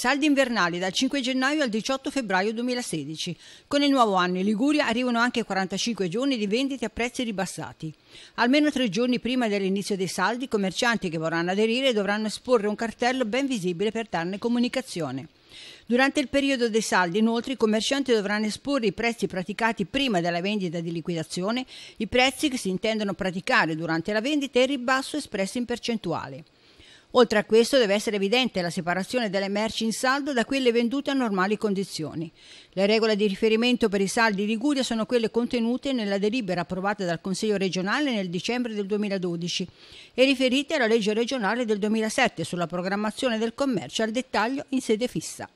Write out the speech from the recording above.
Saldi invernali dal 5 gennaio al 18 febbraio 2016. Con il nuovo anno in Liguria arrivano anche 45 giorni di vendite a prezzi ribassati. Almeno tre giorni prima dell'inizio dei saldi, i commercianti che vorranno aderire dovranno esporre un cartello ben visibile per darne comunicazione. Durante il periodo dei saldi, inoltre, i commercianti dovranno esporre i prezzi praticati prima della vendita di liquidazione, i prezzi che si intendono praticare durante la vendita e il ribasso espresso in percentuale. Oltre a questo deve essere evidente la separazione delle merci in saldo da quelle vendute a normali condizioni. Le regole di riferimento per i saldi Liguria sono quelle contenute nella delibera approvata dal Consiglio regionale nel dicembre del 2012 e riferite alla legge regionale del 2007 sulla programmazione del commercio al dettaglio in sede fissa.